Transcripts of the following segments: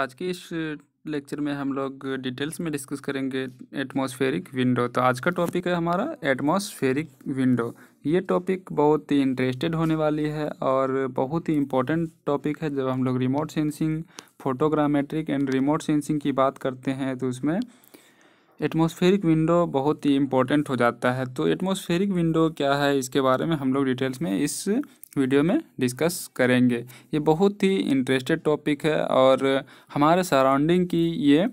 आज के इस लेक्चर में हम लोग डिटेल्स में डिस्कस करेंगे एटमॉस्फेरिक विंडो तो आज का टॉपिक है हमारा एटमॉस्फेरिक विंडो ये टॉपिक बहुत ही इंटरेस्टेड होने वाली है और बहुत ही इम्पोर्टेंट टॉपिक है जब हम लोग remote sensing photogrammetric and remote sensing की बात करते हैं तो उसमें एटमॉस्फेरिक विंडो बहुत ही इम्पोर्टेंट हो जाता है तो एटमॉस्फेरिक विंडो क्या है इसके बारे में हम लोग डिटेल्स में इस वीडियो में डिस्कस करेंगे ये बहुत ही इंटरेस्टेड टॉपिक है और हमारे सराउंडिंग की ये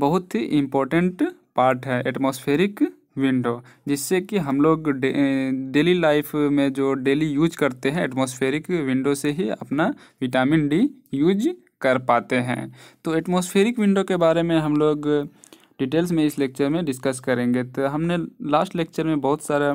बहुत ही इम्पोर्टेंट पार्ट है एटमॉस्फेरिक विंडो जिससे कि हम लोग डेली डेली लाइफ में जो डेली यूज करते हैं एटमॉस्फेरिक विंडो से ही अपना विटामिन डी यूज कर पाते हैं तो एटमॉस्फेरिक विंडो के बारे में हम लोग डिटेल्स में इस लेक्चर में डिस्कस करेंगे तो हमने लास्ट लेक्चर में बहुत सारा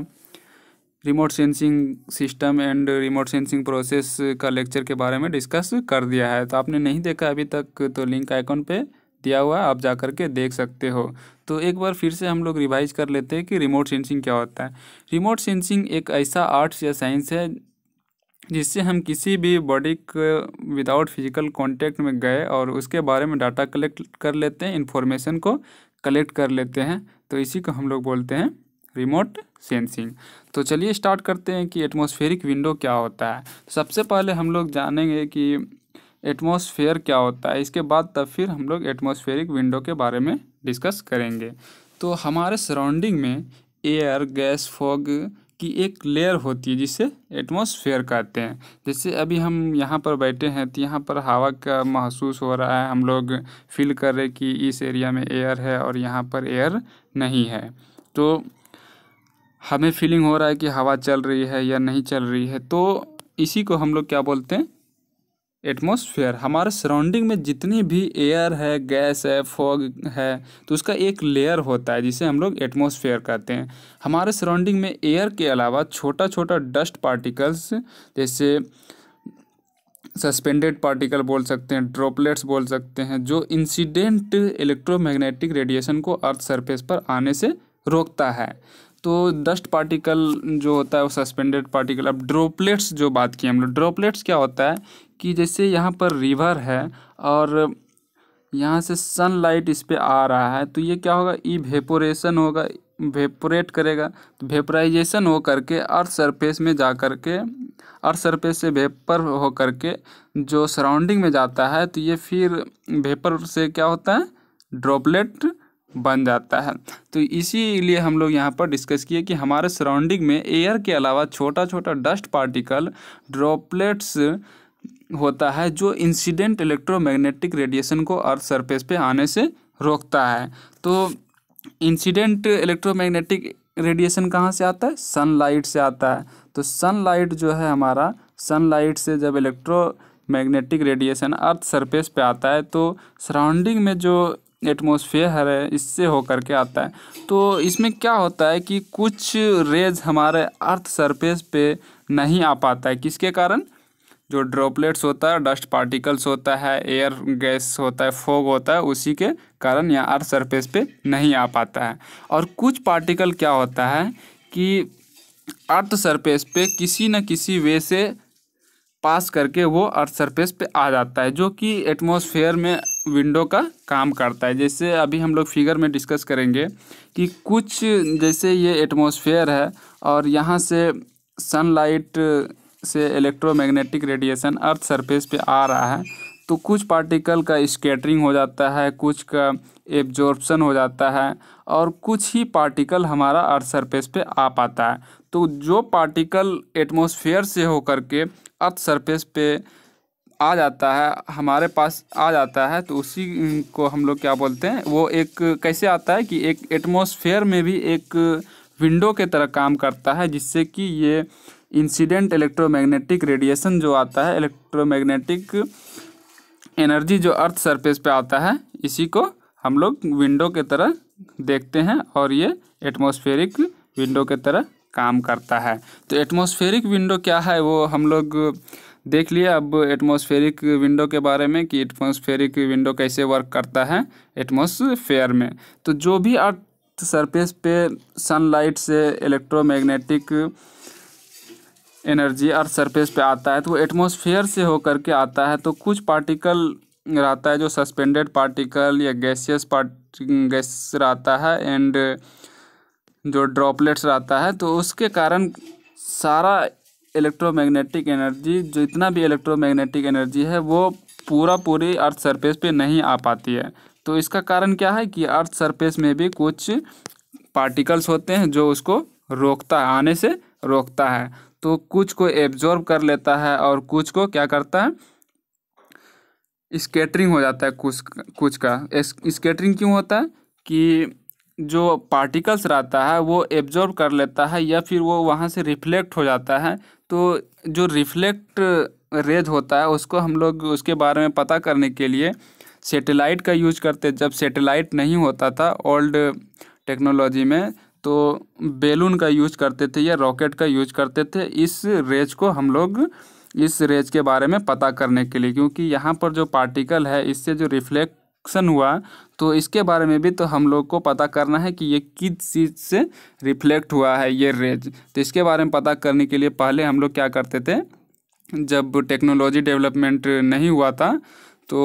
remote sensing system and remote sensing process का लेक्चर के बारे में डिस्कस कर दिया है तो आपने नहीं देखा अभी तक तो लिंक आइकॉन पे दिया हुआ आप जा कर के देख सकते हो तो एक बार फिर से हम लोग रिवाइज कर लेते हैं कि रिमोट सेंसिंग क्या होता है रिमोट सेंसिंग एक ऐसा आर्ट्स या साइंस है जिससे हम किसी भी बॉडी के विदाउट फिजिकल कॉन्टैक्ट में गए और उसके बारे में डाटा कलेक्ट कर लेते हैं इन्फॉर्मेशन को कलेक्ट कर लेते हैं तो इसी को हम लोग बोलते हैं रिमोट सेंसिंग तो चलिए स्टार्ट करते हैं कि एटमॉस्फेरिक विंडो क्या होता है तो सबसे पहले हम लोग जानेंगे कि एटमॉस्फेयर क्या होता है इसके बाद तब फिर हम लोग एटमॉस्फेरिक विंडो के बारे में डिस्कस करेंगे तो हमारे सराउंडिंग में एयर गैस फॉग की एक लेयर होती है जिसे एटमॉस्फेयर कहते हैं जैसे अभी हम यहाँ पर बैठे हैं तो यहाँ पर हवा का महसूस हो रहा है हम लोग फील कर रहे कि इस एरिया में एयर है और यहाँ पर एयर नहीं है तो हमें फीलिंग हो रहा है कि हवा चल रही है या नहीं चल रही है तो इसी को हम लोग क्या बोलते हैं एटमॉस्फेयर हमारे सराउंडिंग में जितनी भी एयर है गैस है फॉग है तो उसका एक लेयर होता है जिसे हम लोग एटमॉस्फेयर कहते हैं हमारे सराउंडिंग में एयर के अलावा छोटा छोटा डस्ट पार्टिकल्स जैसे सस्पेंडेड पार्टिकल बोल सकते हैं ड्रॉपलेट्स बोल सकते हैं जो इंसिडेंट इलेक्ट्रोमैग्नेटिक रेडिएशन को अर्थ सरफेस पर आने से रोकता है तो डस्ट पार्टिकल जो होता है वो सस्पेंडेड पार्टिकल अब ड्रॉपलेट्स जो बात की हम लोग ड्रॉपलेट्स क्या होता है कि जैसे यहाँ पर रिवर है और यहाँ से सनलाइट इस पर आ रहा है तो ये क्या होगा ई वेपोरेशन होगा वेपोरेट करेगा तो वेपराइजेशन हो करके अर्थ सरफेस में जा कर के अर्थ सरफेस से वेपर हो करके जो सराउंडिंग में जाता है तो ये फिर वेपर से क्या होता है ड्रॉपलेट बन जाता है तो इसीलिए हम लोग यहाँ पर डिस्कस किए कि हमारे सराउंडिंग में एयर के अलावा छोटा छोटा डस्ट पार्टिकल ड्रॉपलेट्स होता है जो इंसिडेंट इलेक्ट्रोमैग्नेटिक रेडिएशन को अर्थ सरफेस पे आने से रोकता है तो इंसिडेंट इलेक्ट्रोमैग्नेटिक रेडिएशन कहाँ से आता है सनलाइट से आता है तो सनलाइट जो है हमारा सनलाइट से जब electromagnetic radiation earth surface पे आता है तो सराउंडिंग में जो एटमोसफेयर है इससे होकर के आता है तो इसमें क्या होता है कि कुछ रेज हमारे अर्थ सरफेस पे नहीं आ पाता है किसके कारण जो ड्रॉपलेट्स होता है डस्ट पार्टिकल्स होता है एयर गैस होता है फोग होता है उसी के कारण यहाँ अर्थ सरफेस पे नहीं आ पाता है और कुछ पार्टिकल क्या होता है कि अर्थ सरफेस पे किसी न किसी वे से पास करके वो अर्थ सरफेस पे आ जाता है जो कि एटमॉस्फेयर में विंडो का काम करता है जैसे अभी हम लोग फिगर में डिस्कस करेंगे कि कुछ जैसे ये एटमॉस्फेयर है और यहाँ से सनलाइट से इलेक्ट्रोमैग्नेटिक रेडिएशन अर्थ सरफेस पे आ रहा है तो कुछ पार्टिकल का स्केटरिंग हो जाता है कुछ का एब्जॉर्प्शन हो जाता है और कुछ ही पार्टिकल हमारा अर्थ सरफेस पे आ पाता है तो जो पार्टिकल एटमोसफेयर से होकर के अर्थ सरफेस पे आ जाता है हमारे पास आ जाता है तो उसी को हम लोग क्या बोलते हैं वो एक कैसे आता है कि एक एटमोसफेयर में भी एक विंडो के तरह काम करता है जिससे कि ये इंसिडेंट इलेक्ट्रोमैग्नेटिक रेडिएशन जो आता है इलेक्ट्रोमैग्नेटिक एनर्जी जो अर्थ सरफेस पे आता है इसी को हम लोग विंडो के तरह देखते हैं और ये एटमॉस्फेरिक विंडो के तरह काम करता है तो एटमॉस्फेरिक विंडो क्या है वो हम लोग देख लिए अब एटमॉस्फेरिक विंडो के बारे में कि एटमॉस्फेरिक विंडो कैसे वर्क करता है एटमॉस्फेयर में तो जो भी अर्थ सरफेस पे सनलाइट से इलेक्ट्रोमैग्नेटिक एनर्जी अर्थ सरफेस पे आता है तो वो एटमोसफियर से होकर के आता है तो कुछ पार्टिकल रहता है जो सस्पेंडेड पार्टिकल या गैसियस पार्ट गैस रहता है एंड जो ड्रॉपलेट्स रहता है तो उसके कारण सारा इलेक्ट्रोमैग्नेटिक एनर्जी जो इतना भी इलेक्ट्रोमैग्नेटिक एनर्जी है वो पूरा पूरी अर्थ सरफेस पे नहीं आ पाती है तो इसका कारण क्या है कि अर्थ सरफेस में भी कुछ पार्टिकल्स होते हैं जो उसको रोकता है आने से रोकता है तो कुछ को एब्जॉर्ब कर लेता है और कुछ को क्या करता है स्केटरिंग हो जाता है कुछ कुछ का स्केटरिंग क्यों होता है कि जो पार्टिकल्स रहता है वो एब्जॉर्ब कर लेता है या फिर वो वहाँ से रिफ्लेक्ट हो जाता है तो जो रिफ्लेक्ट रेज होता है उसको हम लोग उसके बारे में पता करने के लिए सेटेलाइट का यूज करते जब सेटेलाइट नहीं होता था ओल्ड टेक्नोलॉजी में तो बेलून का यूज करते थे या रॉकेट का यूज करते थे इस रेज को हम लोग इस रेज के बारे में पता करने के लिए क्योंकि यहाँ पर जो पार्टिकल है इससे जो रिफ्लेक्शन हुआ तो इसके बारे में भी तो हम लोग को पता करना है कि ये किस चीज़ से रिफ्लेक्ट हुआ है ये रेज तो इसके बारे में पता करने के लिए पहले हम लोग क्या करते थे जब टेक्नोलॉजी डेवलपमेंट नहीं हुआ था तो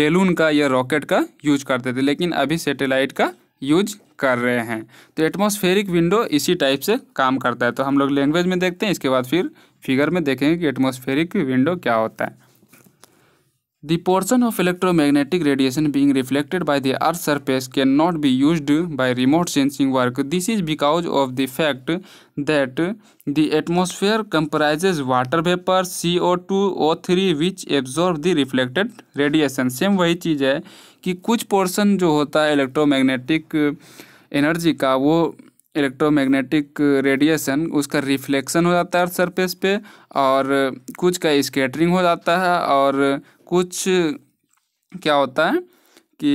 बेलून का या रॉकेट का यूज करते थे लेकिन अभी सेटेलाइट का यूज कर रहे हैं तो एटमोसफेरिक विंडो इसी टाइप से काम करता है तो हम लोग लैंग्वेज में देखते हैं इसके बाद फिर फिगर में देखेंगे कि एटमॉस्फेरिक विंडो क्या होता है the portion of electromagnetic radiation being reflected by the earth surface can not be use by remote sensing work this is because of the fact that the atmosphere comprises water vapour C O two O three which absorb the reflected radiation same वही चीज़ है कि कुछ portion जो होता है electromagnetic energy का वो इलेक्ट्रोमैग्नेटिक रेडिएशन उसका रिफ्लेक्शन हो जाता है सरफेस पे और कुछ का स्केटरिंग हो जाता है और कुछ क्या होता है कि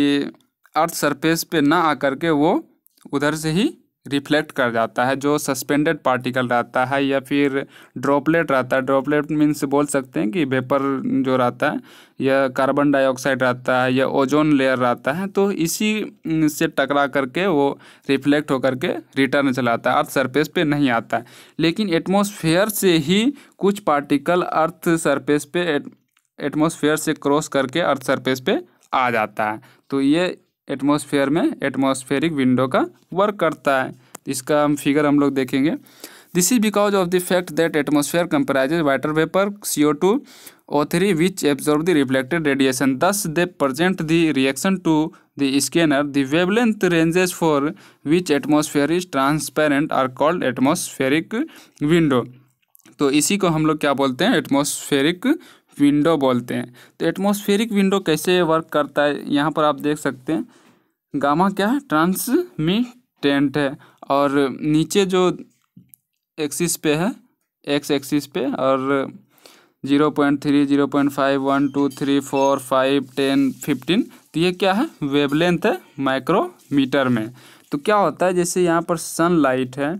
अर्थ सरफेस पे ना आकर के वो उधर से ही रिफ्लेक्ट कर जाता है जो सस्पेंडेड पार्टिकल रहता है या फिर ड्रॉपलेट रहता है ड्रॉपलेट मीन्स बोल सकते हैं कि वेपर जो रहता है या कार्बन डाइऑक्साइड रहता है या ओजोन लेयर रहता है तो इसी से टकरा करके वो रिफ्लेक्ट होकर के रिटर्न चलाता है अर्थ सरफेस पे नहीं आता है लेकिन एटमोसफेयर से ही कुछ पार्टिकल अर्थ सरफेस पे एटमोसफेयर से क्रॉस करके अर्थ सरफेस पे आ जाता है तो ये एटमॉस्फेयर में एटमॉस्फेरिक विंडो का वर्क करता है इसका हम फिगर हम लोग देखेंगे this is because of the fact that atmosphere comprises water vapour C O two O three which absorb the reflected radiation thus they present the reaction to the scanner the wavelength ranges for which atmosphere is transparent are called atmospheric window तो इसी को हम लोग क्या बोलते हैं atmospheric window बोलते हैं तो एटमोस्फेरिक विंडो कैसे वर्क करता है यहाँ पर आप देख सकते हैं गामा क्या है ट्रांसमिटेंट है और नीचे जो एक्सिस पे है एक्स एक्सिस पे और zero point three zero point five one two three four five ten fifteen तो ये क्या है वेवलेंथ है माइक्रोमीटर में तो क्या होता है जैसे यहाँ पर सनलाइट है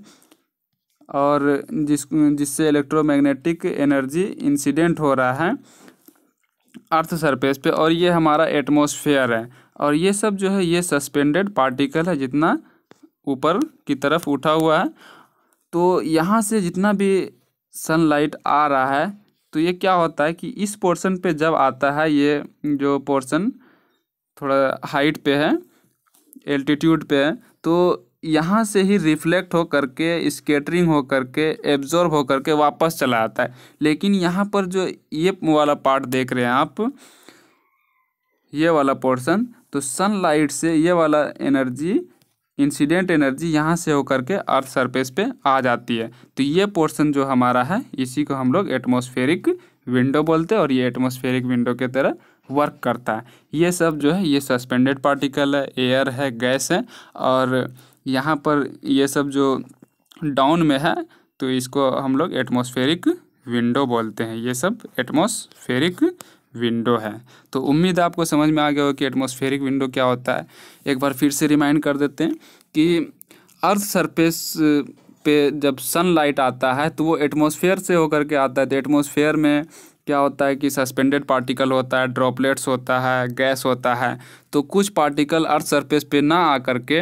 और जिस जिससे इलेक्ट्रोमैग्नेटिक एनर्जी इंसिडेंट हो रहा है अर्थ सरफेस पे और ये हमारा एटमॉस्फेयर है और ये सब जो है ये सस्पेंडेड पार्टिकल है जितना ऊपर की तरफ उठा हुआ है तो यहाँ से जितना भी सनलाइट आ रहा है तो ये क्या होता है कि इस पोर्शन पे जब आता है ये जो पोर्शन थोड़ा हाइट पे है एल्टीट्यूड पे है तो यहाँ से ही रिफ्लेक्ट हो करके स्केटरिंग हो करके एब्जॉर्ब हो करके वापस चला आता है लेकिन यहाँ पर जो ये वाला पार्ट देख रहे हैं आप ये वाला पोर्शन तो सनलाइट से ये वाला एनर्जी इंसिडेंट एनर्जी यहाँ से होकर के अर्थ सरफेस पे आ जाती है तो ये पोर्शन जो हमारा है इसी को हम लोग एटमोस्फेरिक विंडो बोलते हैं और ये एटमोस्फेरिक विंडो के तरह वर्क करता है ये सब जो है ये सस्पेंडेड पार्टिकल है एयर है गैस है और यहाँ पर ये सब जो डाउन में है तो इसको हम लोग एटमोसफेरिक विंडो बोलते हैं ये सब एटमोसफेरिक विंडो है तो उम्मीद आपको समझ में आ गया हो कि एटमोसफेरिक विंडो क्या होता है एक बार फिर से रिमाइंड कर देते हैं कि अर्थ सरफेस पे जब सनलाइट आता है तो वो एटमोसफेयर से होकर के आता है तो एटमोसफेयर में क्या होता है कि सस्पेंडेड पार्टिकल होता है ड्रॉपलेट्स होता है गैस होता है तो कुछ पार्टिकल अर्थ सरफेस पे ना आकर के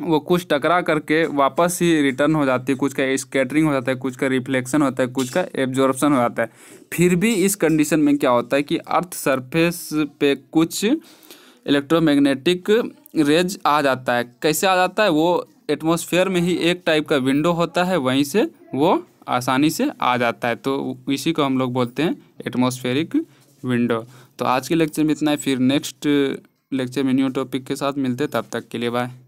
वो कुछ टकरा करके वापस ही रिटर्न हो जाती है कुछ का स्केटरिंग हो जाता है कुछ का रिफ्लेक्शन होता है कुछ का एब्जॉर्प्शन हो जाता है फिर भी इस कंडीशन में क्या होता है कि अर्थ सरफेस पे कुछ इलेक्ट्रोमैग्नेटिक रेज आ जाता है कैसे आ जाता है वो एटमोसफेयर में ही एक टाइप का विंडो होता है वहीं से वो आसानी से आ जाता है तो इसी को हम लोग बोलते हैं एटमोसफेयरिक विंडो तो आज के लेक्चर में इतना है फिर नेक्स्ट लेक्चर में न्यू टॉपिक के साथ मिलते तब तक के लिए बाय